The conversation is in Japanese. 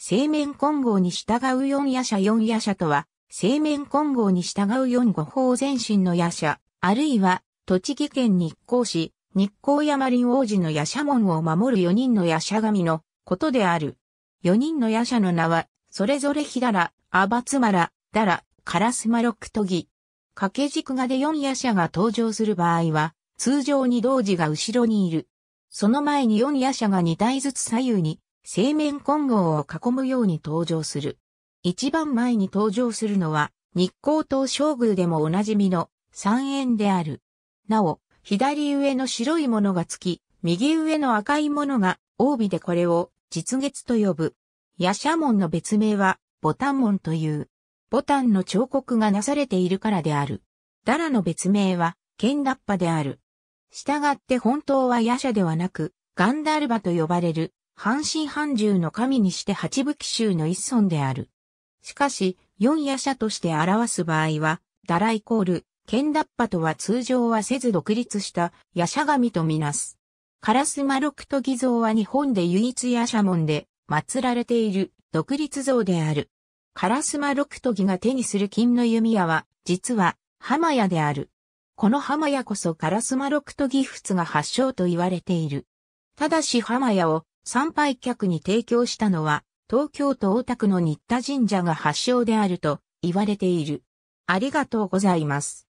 正面混合に従う四夜者四夜者とは、正面混合に従う四五方前身の夜者、あるいは、栃木県日光市、日光山林王子の夜者門を守る四人の夜者神のことである。四人の夜者の名は、それぞれひだら、あばつまら、だら、からすまろくとぎ。掛け軸がで四夜者が登場する場合は、通常に同時が後ろにいる。その前に四夜者が二体ずつ左右に青面混合を囲むように登場する。一番前に登場するのは、日光東照宮でもおなじみの三円である。なお、左上の白いものがつき、右上の赤いものが帯でこれを実月と呼ぶ。夜叉門の別名は、ボタン門という、ボタンの彫刻がなされているからである。ダラの別名は、ケンラッパである。従って本当は夜叉ではなく、ガンダルバと呼ばれる半信半獣の神にして八武器衆の一尊である。しかし、四夜者として表す場合は、ダライコール、剣脱ダッパとは通常はせず独立した夜叉神とみなす。カラスマロクト偽造は日本で唯一夜叉門で祀られている独立像である。カラスマロクトギが手にする金の弓矢は、実は、浜屋である。この浜屋こそカラスマロクトギ仏が発祥と言われている。ただし浜屋を参拝客に提供したのは、東京都大田区の新田神社が発祥であると言われている。ありがとうございます。